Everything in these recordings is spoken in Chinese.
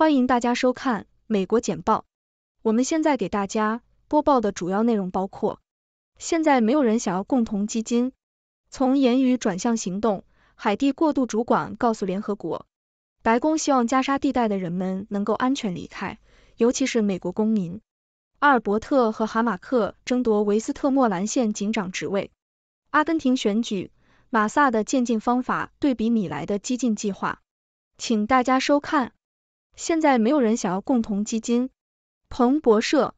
欢迎大家收看美国简报。我们现在给大家播报的主要内容包括：现在没有人想要共同基金。从言语转向行动，海地过渡主管告诉联合国，白宫希望加沙地带的人们能够安全离开，尤其是美国公民。阿尔伯特和哈马克争夺维斯特莫兰县警长职位。阿根廷选举，马萨的渐进方法对比米莱的激进计划。请大家收看。现在没有人想要共同基金。彭博社，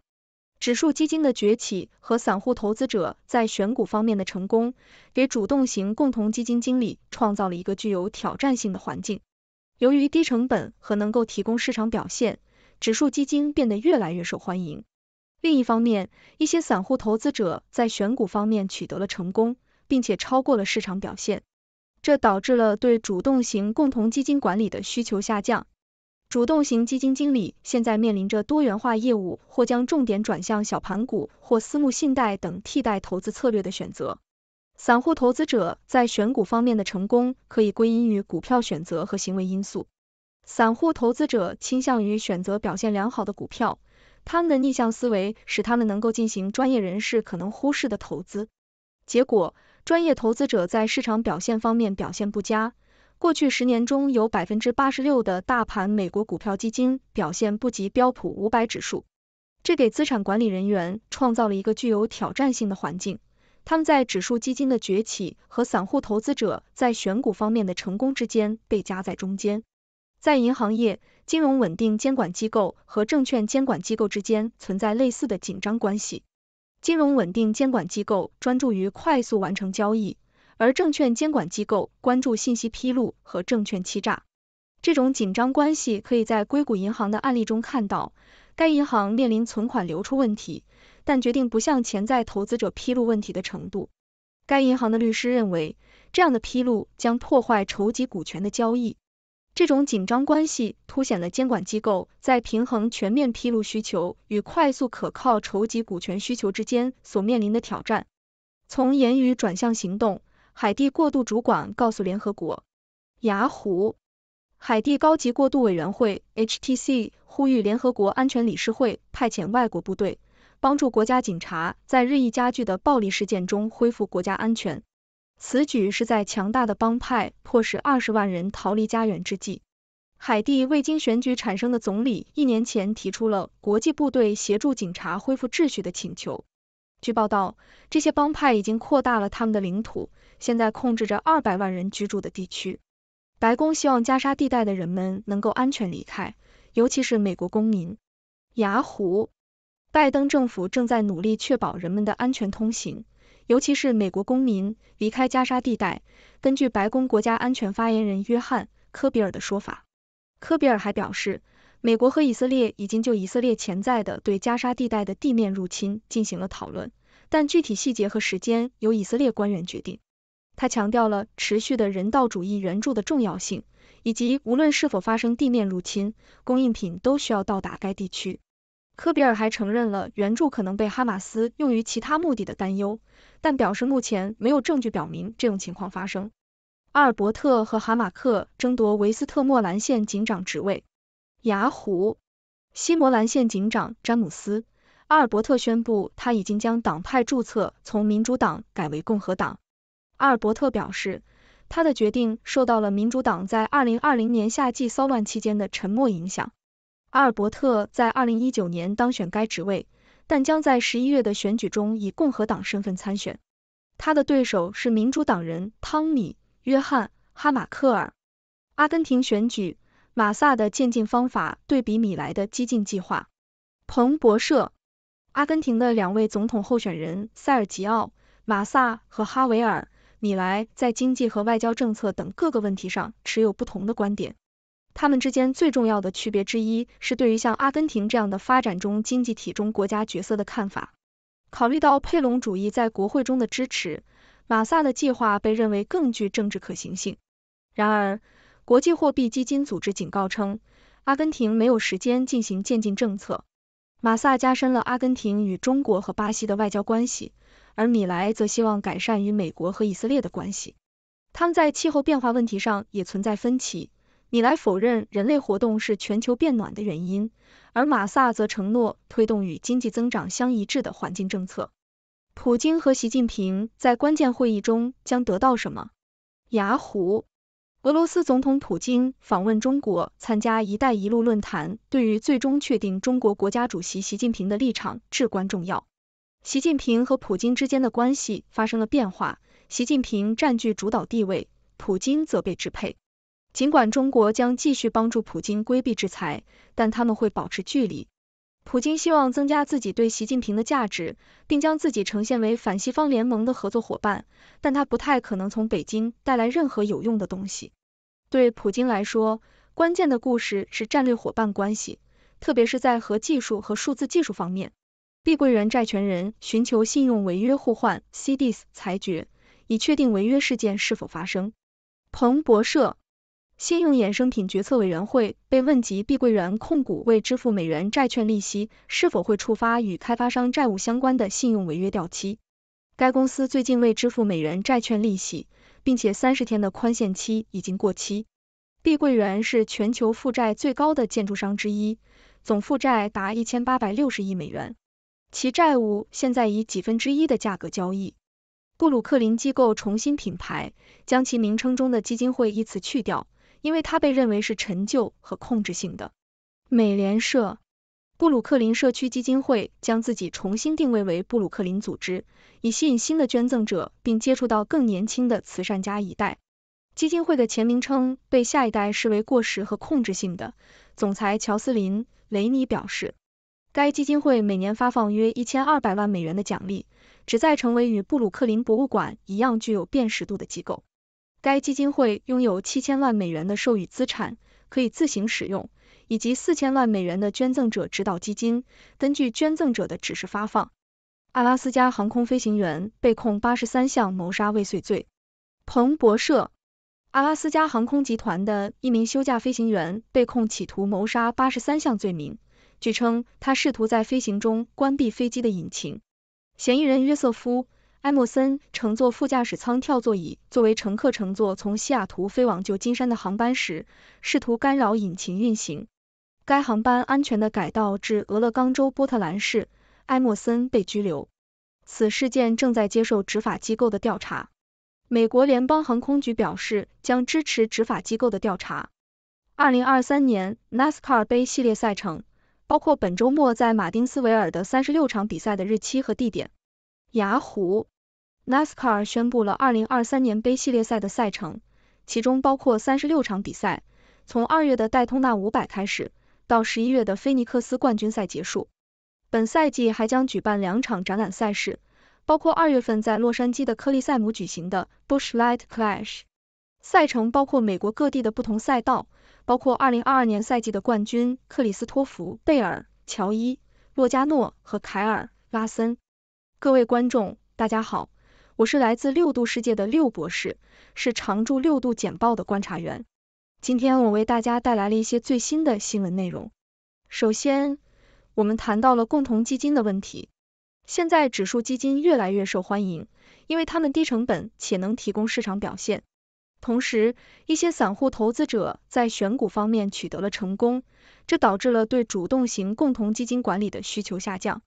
指数基金的崛起和散户投资者在选股方面的成功，给主动型共同基金经理创造了一个具有挑战性的环境。由于低成本和能够提供市场表现，指数基金变得越来越受欢迎。另一方面，一些散户投资者在选股方面取得了成功，并且超过了市场表现，这导致了对主动型共同基金管理的需求下降。主动型基金经理现在面临着多元化业务或将重点转向小盘股或私募信贷等替代投资策略的选择。散户投资者在选股方面的成功可以归因于股票选择和行为因素。散户投资者倾向于选择表现良好的股票，他们的逆向思维使他们能够进行专业人士可能忽视的投资。结果，专业投资者在市场表现方面表现不佳。过去十年中，有百分之八十六的大盘美国股票基金表现不及标普五百指数，这给资产管理人员创造了一个具有挑战性的环境。他们在指数基金的崛起和散户投资者在选股方面的成功之间被夹在中间。在银行业、金融稳定监管机构和证券监管机构之间存在类似的紧张关系。金融稳定监管机构专注于快速完成交易。而证券监管机构关注信息披露和证券欺诈，这种紧张关系可以在硅谷银行的案例中看到。该银行面临存款流出问题，但决定不向潜在投资者披露问题的程度。该银行的律师认为，这样的披露将破坏筹集股权的交易。这种紧张关系凸显了监管机构在平衡全面披露需求与快速可靠筹集股权需求之间所面临的挑战。从言语转向行动。海地过渡主管告诉联合国，雅虎，海地高级过渡委员会 （HTC） 呼吁联合国安全理事会派遣外国部队，帮助国家警察在日益加剧的暴力事件中恢复国家安全。此举是在强大的帮派迫使二十万人逃离家园之际，海地未经选举产生的总理一年前提出了国际部队协助警察恢复秩序的请求。据报道，这些帮派已经扩大了他们的领土，现在控制着二百万人居住的地区。白宫希望加沙地带的人们能够安全离开，尤其是美国公民。雅虎，拜登政府正在努力确保人们的安全通行，尤其是美国公民离开加沙地带。根据白宫国家安全发言人约翰·科比尔的说法，科比尔还表示。美国和以色列已经就以色列潜在的对加沙地带的地面入侵进行了讨论，但具体细节和时间由以色列官员决定。他强调了持续的人道主义援助的重要性，以及无论是否发生地面入侵，供应品都需要到达该地区。科比尔还承认了援助可能被哈马斯用于其他目的的担忧，但表示目前没有证据表明这种情况发生。阿尔伯特和哈马克争夺维斯特莫兰县警长职位。雅虎，西摩兰县警长詹姆斯·阿尔伯特宣布，他已经将党派注册从民主党改为共和党。阿尔伯特表示，他的决定受到了民主党在二零二零年夏季骚乱期间的沉默影响。阿尔伯特在二零一九年当选该职位，但将在十一月的选举中以共和党身份参选。他的对手是民主党人汤米·约翰·哈马克尔。阿根廷选举。马萨的渐进方法对比米莱的激进计划。彭博社，阿根廷的两位总统候选人塞尔吉奥·马萨和哈维尔·米莱在经济和外交政策等各个问题上持有不同的观点。他们之间最重要的区别之一是对于像阿根廷这样的发展中经济体中国家角色的看法。考虑到佩隆主义在国会中的支持，马萨的计划被认为更具政治可行性。然而，国际货币基金组织警告称，阿根廷没有时间进行渐进政策。马萨加深了阿根廷与中国和巴西的外交关系，而米莱则希望改善与美国和以色列的关系。他们在气候变化问题上也存在分歧。米莱否认人类活动是全球变暖的原因，而马萨则承诺推动与经济增长相一致的环境政策。普京和习近平在关键会议中将得到什么？雅虎。俄罗斯总统普京访问中国，参加“一带一路”论坛，对于最终确定中国国家主席习近平的立场至关重要。习近平和普京之间的关系发生了变化，习近平占据主导地位，普京则被支配。尽管中国将继续帮助普京规避制裁，但他们会保持距离。普京希望增加自己对习近平的价值，并将自己呈现为反西方联盟的合作伙伴，但他不太可能从北京带来任何有用的东西。对普京来说，关键的故事是战略伙伴关系，特别是在核技术和数字技术方面。碧桂园债权人寻求信用违约互换 （CDS） 裁决，以确定违约事件是否发生。彭博社。信用衍生品决策委员会被问及，碧桂园控股未支付美元债券利息是否会触发与开发商债务相关的信用违约掉期。该公司最近未支付美元债券利息，并且三十天的宽限期已经过期。碧桂园是全球负债最高的建筑商之一，总负债达一千八百六十亿美元，其债务现在以几分之一的价格交易。布鲁克林机构重新品牌，将其名称中的“基金会”一词去掉。因为它被认为是陈旧和控制性的。美联社、布鲁克林社区基金会将自己重新定位为布鲁克林组织，以吸引新的捐赠者并接触到更年轻的慈善家一代。基金会的前名称被下一代视为过时和控制性的。总裁乔斯林·雷尼表示，该基金会每年发放约一千二百万美元的奖励，旨在成为与布鲁克林博物馆一样具有辨识度的机构。该基金会拥有七千万美元的授予资产，可以自行使用，以及四千万美元的捐赠者指导基金，根据捐赠者的指示发放。阿拉斯加航空飞行员被控八十三项谋杀未遂罪。彭博社，阿拉斯加航空集团的一名休假飞行员被控企图谋杀八十三项罪名，据称他试图在飞行中关闭飞机的引擎。嫌疑人约瑟夫。埃默森乘坐副驾驶舱跳座椅，作为乘客乘坐从西雅图飞往旧金山的航班时，试图干扰引擎运行。该航班安全的改道至俄勒冈州波特兰市。埃默森被拘留。此事件正在接受执法机构的调查。美国联邦航空局表示将支持执法机构的调查。二零二三年 NASCAR 杯系列赛程包括本周末在马丁斯维尔的三十六场比赛的日期和地点。雅虎。NASCAR 宣布了二零二三年杯系列赛的赛程，其中包括三十六场比赛，从二月的戴通纳五百开始，到十一月的菲尼克斯冠军赛结束。本赛季还将举办两场展览赛事，包括二月份在洛杉矶的科利塞姆举行的 Bushlight Clash。赛程包括美国各地的不同赛道，包括二零二二年赛季的冠军克里斯托弗·贝尔、乔伊·洛加诺和凯尔·拉森。各位观众，大家好。我是来自六度世界的六博士，是常驻六度简报的观察员。今天我为大家带来了一些最新的新闻内容。首先，我们谈到了共同基金的问题。现在指数基金越来越受欢迎，因为他们低成本且能提供市场表现。同时，一些散户投资者在选股方面取得了成功，这导致了对主动型共同基金管理的需求下降。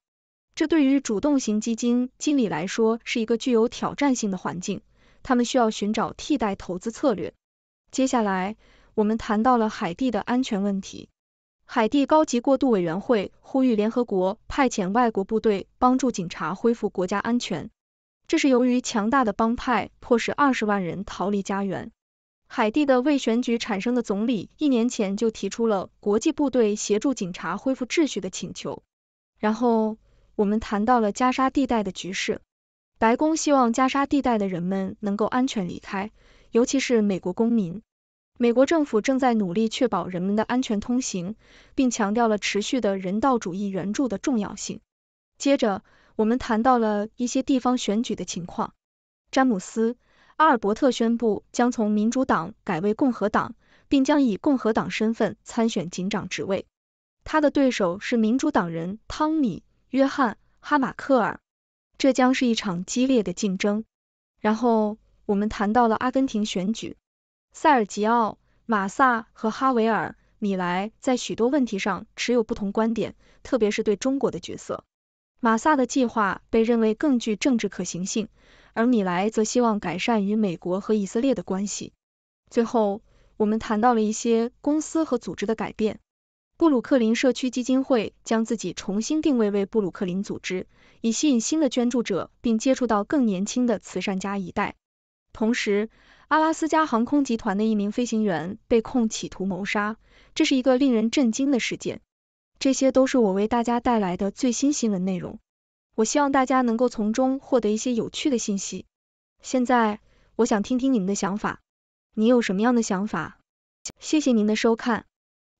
这对于主动型基金经理来说是一个具有挑战性的环境，他们需要寻找替代投资策略。接下来，我们谈到了海地的安全问题。海地高级过渡委员会呼吁联合国派遣外国部队帮助警察恢复国家安全。这是由于强大的帮派迫使二十万人逃离家园。海地的未选举产生的总理一年前就提出了国际部队协助警察恢复秩序的请求。然后。我们谈到了加沙地带的局势，白宫希望加沙地带的人们能够安全离开，尤其是美国公民。美国政府正在努力确保人们的安全通行，并强调了持续的人道主义援助的重要性。接着，我们谈到了一些地方选举的情况。詹姆斯·阿尔伯特宣布将从民主党改为共和党，并将以共和党身份参选警长职位。他的对手是民主党人汤米。约翰·哈马克尔，这将是一场激烈的竞争。然后我们谈到了阿根廷选举，塞尔吉奥·马萨和哈维尔·米莱在许多问题上持有不同观点，特别是对中国的角色。马萨的计划被认为更具政治可行性，而米莱则希望改善与美国和以色列的关系。最后，我们谈到了一些公司和组织的改变。布鲁克林社区基金会将自己重新定位为布鲁克林组织，以吸引新的捐助者并接触到更年轻的慈善家一代。同时，阿拉斯加航空集团的一名飞行员被控企图谋杀，这是一个令人震惊的事件。这些都是我为大家带来的最新新闻内容，我希望大家能够从中获得一些有趣的信息。现在，我想听听你们的想法，你有什么样的想法？谢谢您的收看。